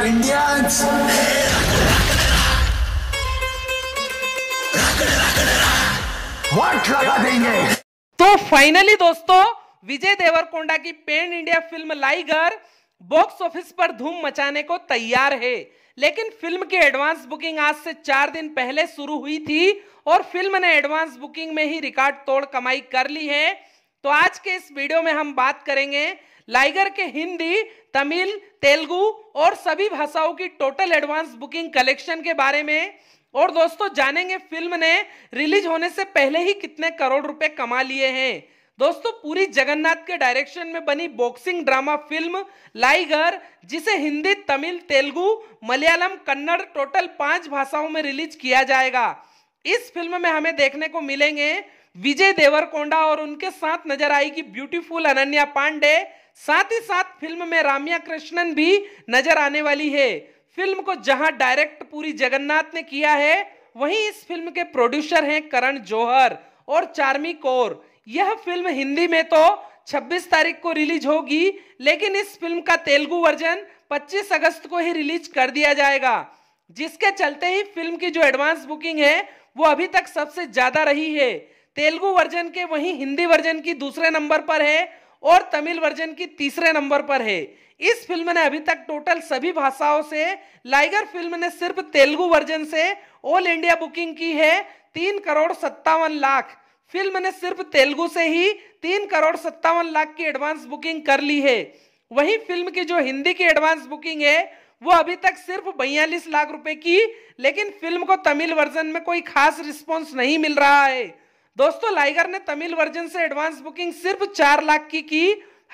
are Indians. What लगा देंगे? तो फाइनली दोस्तों विजय देवरकोंडा की pan India film Liger box office पर धूम मचाने को तैयार है लेकिन फिल्म की एडवांस बुकिंग आज से चार दिन पहले शुरू हुई थी और फिल्म ने एडवांस बुकिंग में ही रिकॉर्ड तोड़ कमाई कर ली है तो आज के इस वीडियो में हम बात करेंगे लाइगर के हिंदी तमिल तेलुगु और सभी भाषाओं की टोटल एडवांस बुकिंग कलेक्शन के बारे में और दोस्तों जानेंगे फिल्म ने रिलीज होने से पहले ही कितने करोड़ रुपए कमा लिए हैं दोस्तों पूरी जगन्नाथ के डायरेक्शन में बनी बॉक्सिंग ड्रामा फिल्म लाइगर जिसे हिंदी तमिल तेलुगु मलयालम कन्नड़ टोटल पांच भाषाओं में रिलीज किया जाएगा इस फिल्म में हमें देखने को मिलेंगे विजय देवरकोंडा और उनके साथ नजर आएगी ब्यूटीफुल अनन्या पांडे साथ ही साथ फिल्म में रामिया कृष्णन भी नजर आने वाली है फिल्म को जहां डायरेक्ट पूरी जगन्नाथ ने किया है वहीं इस फिल्म के प्रोड्यूसर हैं करण जोहर और चार्मी कौर यह फिल्म हिंदी में तो 26 तारीख को रिलीज होगी लेकिन इस फिल्म का तेलुगु वर्जन 25 अगस्त को ही रिलीज कर दिया जाएगा जिसके चलते ही फिल्म की जो एडवांस बुकिंग है वो अभी तक सबसे ज्यादा रही है तेलुगु वर्जन के वहीं हिंदी वर्जन की दूसरे नंबर पर है और तमिल वर्जन की तीसरे नंबर पर है इस फिल्म ने अभी तक टोटल सभी भाषाओं से लाइगर फिल्म ने सिर्फ तेलुगु वर्जन से ऑल इंडिया बुकिंग की है तीन करोड़ सत्तावन लाख फिल्म ने सिर्फ तेलुगु से ही तीन करोड़ सत्तावन लाख की एडवांस बुकिंग कर ली है वही फिल्म की जो हिंदी की एडवांस बुकिंग है वो अभी तक सिर्फ बयालीस लाख रुपए की लेकिन फिल्म को तमिल वर्जन में कोई खास रिस्पॉन्स नहीं मिल रहा है दोस्तों लाइगर ने तमिल वर्जन से एडवांस बुकिंग सिर्फ चार लाख की की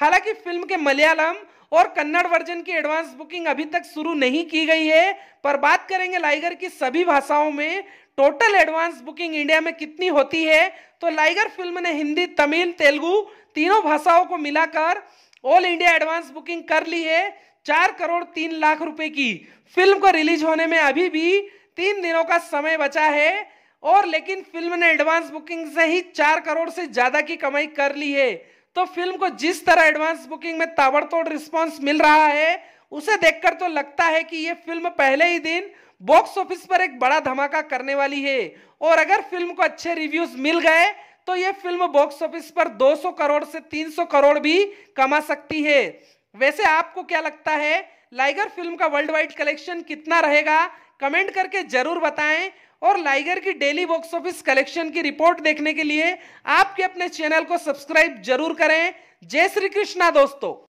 हालांकि फिल्म के मलयालम और कन्नड़ वर्जन की एडवांस बुकिंग अभी तक शुरू नहीं की गई है पर बात करेंगे लाइगर की सभी भाषाओं में टोटल एडवांस बुकिंग इंडिया में कितनी होती है तो लाइगर फिल्म ने हिंदी तमिल तेलुगु तीनों भाषाओं को मिलाकर ऑल इंडिया एडवांस बुकिंग कर ली है चार करोड़ तीन लाख रुपए की फिल्म को रिलीज होने में अभी भी तीन दिनों का समय बचा है और लेकिन फिल्म ने एडवांस बुकिंग से ही चार करोड़ से ज्यादा की कमाई कर ली है तो फिल्म को जिस तरह एडवांस बुकिंग में ताबड़तोड़ रिस्पांस मिल रहा है उसे देखकर तो लगता है कि ये फिल्म पहले ही दिन बॉक्स ऑफिस पर एक बड़ा धमाका करने वाली है और अगर फिल्म को अच्छे रिव्यूज मिल गए तो ये फिल्म बॉक्स ऑफिस पर 200 करोड़ से 300 करोड़ भी कमा सकती है वैसे आपको क्या लगता है लाइगर फिल्म का वर्ल्ड वाइड कलेक्शन कितना रहेगा कमेंट करके जरूर बताएं और लाइगर की डेली बॉक्स ऑफिस कलेक्शन की रिपोर्ट देखने के लिए आपके अपने चैनल को सब्सक्राइब जरूर करें जय श्री कृष्णा दोस्तों